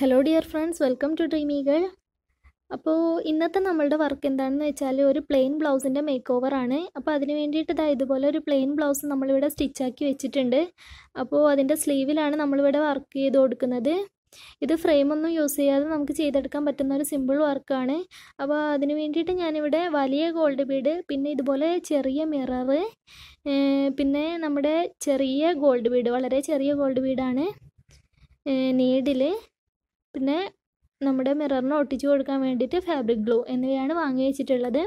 hello dear friends welcome to Dreamy അപ്പോൾ ഇന്നത്തെ നമ്മളുടെ വർക്ക് എന്താണെന്ന് വെച്ചാൽ ഒരു പ്ലെയിൻ ബ്ലൗസിൻ്റെ മേക്ക് ഓവർ ആണ് അപ്പോൾ അതിന് വേണ്ടിയിട്ട് ഇതാ ഇതുപോലെ ഒരു പ്ലെയിൻ ബ്ലൗസ് നമ്മളിവിടെ സ്റ്റിച്ചാക്കി വെച്ചിട്ടുണ്ട് അപ്പോൾ അതിൻ്റെ സ്ലീവിലാണ് നമ്മളിവിടെ വർക്ക് ചെയ്ത് കൊടുക്കുന്നത് ഇത് ഫ്രെയിമൊന്നും യൂസ് ചെയ്യാതെ നമുക്ക് ചെയ്തെടുക്കാൻ പറ്റുന്ന ഒരു സിമ്പിൾ വർക്കാണ് അപ്പോൾ അതിന് വേണ്ടിയിട്ട് ഞാനിവിടെ വലിയ ഗോൾഡ് ബീഡ് പിന്നെ ഇതുപോലെ ചെറിയ മിററ് പിന്നെ നമ്മുടെ ചെറിയ ഗോൾഡ് ബീഡ് വളരെ ചെറിയ ഗോൾഡ് ബീഡാണ് നീഡിൽ പിന്നെ നമ്മുടെ മിററിന് ഒട്ടിച്ചു കൊടുക്കാൻ വേണ്ടിയിട്ട് ഫാബ്രിക് ഗ്ലൂ എന്നിവയാണ് വാങ്ങി വെച്ചിട്ടുള്ളത്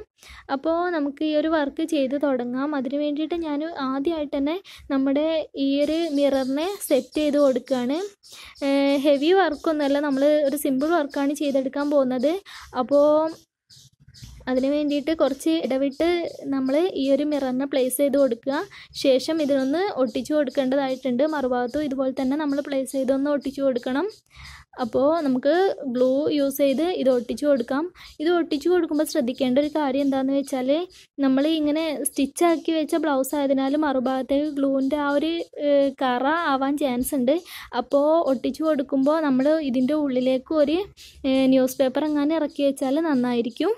അപ്പോൾ നമുക്ക് ഈ ഒരു വർക്ക് ചെയ്ത് തുടങ്ങാം അതിന് വേണ്ടിയിട്ട് ഞാൻ ആദ്യമായിട്ട് തന്നെ നമ്മുടെ ഈ ഒരു മിററിനെ സെറ്റ് ചെയ്ത് കൊടുക്കുകയാണ് ഹെവി വർക്കൊന്നുമല്ല നമ്മൾ ഒരു സിമ്പിൾ വർക്കാണ് ചെയ്തെടുക്കാൻ പോകുന്നത് അപ്പോൾ അതിന് വേണ്ടിയിട്ട് കുറച്ച് ഇടവിട്ട് നമ്മൾ ഈ ഒരു മിററിനെ പ്ലേസ് ചെയ്ത് കൊടുക്കുക ശേഷം ഇതിനൊന്ന് ഒട്ടിച്ചു കൊടുക്കേണ്ടതായിട്ടുണ്ട് മറുഭാഗത്തും ഇതുപോലെ തന്നെ നമ്മൾ പ്ലേസ് ചെയ്തൊന്ന് ഒട്ടിച്ചു കൊടുക്കണം അപ്പോൾ നമുക്ക് ഗ്ലൂ യൂസ് ചെയ്ത് ഇത് ഒട്ടിച്ചു കൊടുക്കാം ഇത് ഒട്ടിച്ചു കൊടുക്കുമ്പോൾ ശ്രദ്ധിക്കേണ്ട ഒരു കാര്യം എന്താണെന്ന് വെച്ചാൽ നമ്മൾ ഇങ്ങനെ സ്റ്റിച്ചാക്കി വെച്ച ബ്ലൗസ് ആയതിനാൽ മറുഭാഗത്തേക്ക് ഗ്ലൂവിൻ്റെ ആ ഒരു കറ ആവാൻ ചാൻസ് ഉണ്ട് അപ്പോൾ ഒട്ടിച്ചു കൊടുക്കുമ്പോൾ നമ്മൾ ഇതിൻ്റെ ഉള്ളിലേക്ക് ഒരു ന്യൂസ് പേപ്പർ അങ്ങനെ ഇറക്കി വെച്ചാൽ നന്നായിരിക്കും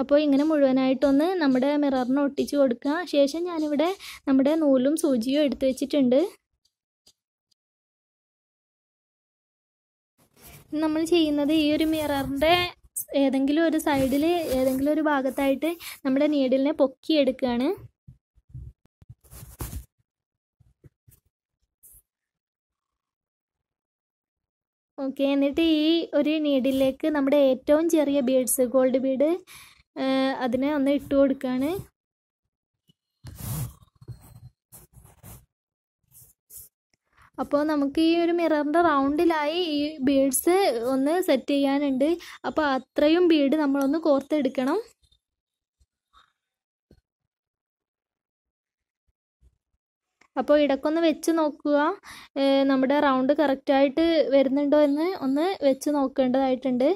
അപ്പോൾ ഇങ്ങനെ മുഴുവനായിട്ടൊന്ന് നമ്മുടെ മിററിന് ഒട്ടിച്ച് കൊടുക്കുക ശേഷം ഞാനിവിടെ നമ്മുടെ നൂലും സൂചിയും എടുത്തു വെച്ചിട്ടുണ്ട് നമ്മൾ ചെയ്യുന്നത് ഈ ഒരു മിററിൻ്റെ ഏതെങ്കിലും ഒരു സൈഡിൽ ഏതെങ്കിലും ഒരു ഭാഗത്തായിട്ട് നമ്മുടെ നീഡിലിനെ പൊക്കിയെടുക്കുകയാണ് ഓക്കെ എന്നിട്ട് ഈ ഒരു നീഡിലേക്ക് നമ്മുടെ ഏറ്റവും ചെറിയ ബീഡ്സ് ഗോൾഡ് ബീഡ് അതിനെ ഒന്ന് ഇട്ട് കൊടുക്കുകയാണ് അപ്പോൾ നമുക്ക് ഈ ഒരു മിററിൻ്റെ റൗണ്ടിലായി ഈ ബീഡ്സ് ഒന്ന് സെറ്റ് ചെയ്യാനുണ്ട് അപ്പോൾ അത്രയും ബീഡ് നമ്മളൊന്ന് കോർത്തെടുക്കണം അപ്പോൾ ഇടക്കൊന്ന് വെച്ച് നോക്കുക നമ്മുടെ റൗണ്ട് കറക്റ്റായിട്ട് വരുന്നുണ്ടോ എന്ന് ഒന്ന് വെച്ച് നോക്കേണ്ടതായിട്ടുണ്ട്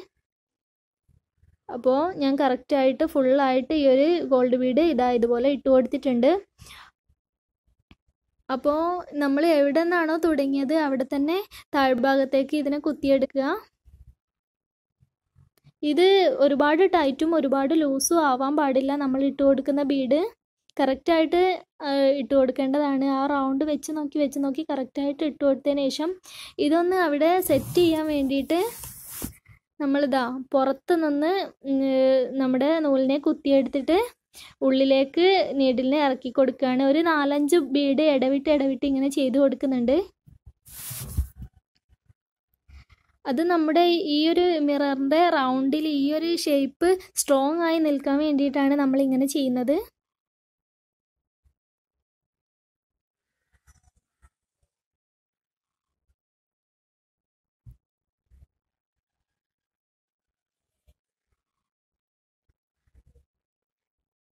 അപ്പോൾ ഞാൻ കറക്റ്റായിട്ട് ഫുള്ളായിട്ട് ഈ ഒരു ഗോൾഡ് ബീഡ് ഇതാ ഇതുപോലെ ഇട്ട് കൊടുത്തിട്ടുണ്ട് അപ്പോൾ നമ്മൾ എവിടെ നിന്നാണോ തുടങ്ങിയത് അവിടെ തന്നെ താഴ്ഭാഗത്തേക്ക് ഇതിനെ കുത്തിയെടുക്കുക ഇത് ഒരുപാട് ടൈറ്റും ഒരുപാട് ലൂസും ആവാൻ പാടില്ല നമ്മൾ ഇട്ട് കൊടുക്കുന്ന ബീഡ് കറക്റ്റായിട്ട് ഇട്ട് കൊടുക്കേണ്ടതാണ് ആ റൗണ്ട് വെച്ച് നോക്കി വെച്ച് നോക്കി കറക്റ്റായിട്ട് ഇട്ട് കൊടുത്തതിന് ശേഷം ഇതൊന്ന് അവിടെ സെറ്റ് ചെയ്യാൻ വേണ്ടിയിട്ട് നമ്മളിതാ പുറത്ത് നിന്ന് നമ്മുടെ നൂലിനെ കുത്തിയെടുത്തിട്ട് ഉള്ളിലേക്ക് നീഡിലിനെ ഇറക്കി കൊടുക്കുകയാണ് ഒരു നാലഞ്ച് ബീഡ് ഇടവിട്ട് ഇടവിട്ട് ഇങ്ങനെ ചെയ്ത് കൊടുക്കുന്നുണ്ട് അത് നമ്മുടെ ഈ ഒരു മിററിൻ്റെ റൗണ്ടിൽ ഈ ഒരു ഷേപ്പ് സ്ട്രോങ് ആയി നിൽക്കാൻ വേണ്ടിയിട്ടാണ് നമ്മൾ ഇങ്ങനെ ചെയ്യുന്നത്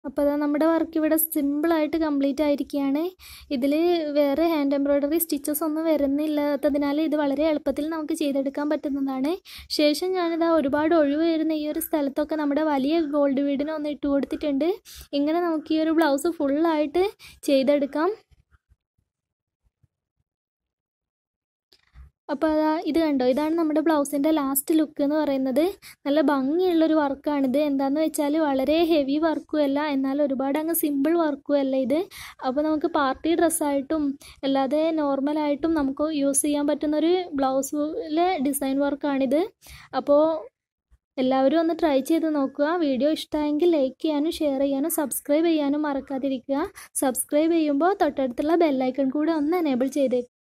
അപ്പോൾ അത് നമ്മുടെ വർക്ക് ഇവിടെ സിമ്പിളായിട്ട് കംപ്ലീറ്റ് ആയിരിക്കുകയാണ് ഇതിൽ വേറെ ഹാൻഡ് എംബ്രോയ്ഡറി സ്റ്റിച്ചസ് ഒന്നും വരുന്നില്ലാത്തതിനാൽ ഇത് വളരെ എളുപ്പത്തിൽ നമുക്ക് ചെയ്തെടുക്കാൻ പറ്റുന്നതാണ് ശേഷം ഞാനിതാ ഒരുപാട് ഒഴിവ് വരുന്ന ഈ ഒരു സ്ഥലത്തൊക്കെ നമ്മുടെ വലിയ ഗോൾഡ് വീടിനൊന്ന് ഒന്ന് ഇട്ട് കൊടുത്തിട്ടുണ്ട് ഇങ്ങനെ നമുക്ക് ഈ ഒരു ബ്ലൗസ് ഫുള്ളായിട്ട് ചെയ്തെടുക്കാം അപ്പോൾ അതാ ഇത് കണ്ടോ ഇതാണ് നമ്മുടെ ബ്ലൗസിൻ്റെ ലാസ്റ്റ് ലുക്ക് എന്ന് പറയുന്നത് നല്ല ഭംഗിയുള്ളൊരു വർക്കാണിത് എന്താണെന്ന് വെച്ചാൽ വളരെ ഹെവി വർക്കും അല്ല എന്നാൽ ഒരുപാട് അങ്ങ് സിമ്പിൾ വർക്കും അല്ല ഇത് അപ്പോൾ നമുക്ക് പാർട്ടി ഡ്രസ്സായിട്ടും അല്ലാതെ നോർമലായിട്ടും നമുക്ക് യൂസ് ചെയ്യാൻ പറ്റുന്നൊരു ബ്ലൗസിലെ ഡിസൈൻ വർക്കാണിത് അപ്പോൾ എല്ലാവരും ഒന്ന് ട്രൈ ചെയ്ത് നോക്കുക വീഡിയോ ഇഷ്ടമായെങ്കിൽ ലൈക്ക് ചെയ്യാനും ഷെയർ ചെയ്യാനും സബ്സ്ക്രൈബ് ചെയ്യാനും മറക്കാതിരിക്കുക സബ്സ്ക്രൈബ് ചെയ്യുമ്പോൾ തൊട്ടടുത്തുള്ള ബെല്ലൈക്കൺ കൂടെ ഒന്ന് എനേബിൾ ചെയ്തേക്കും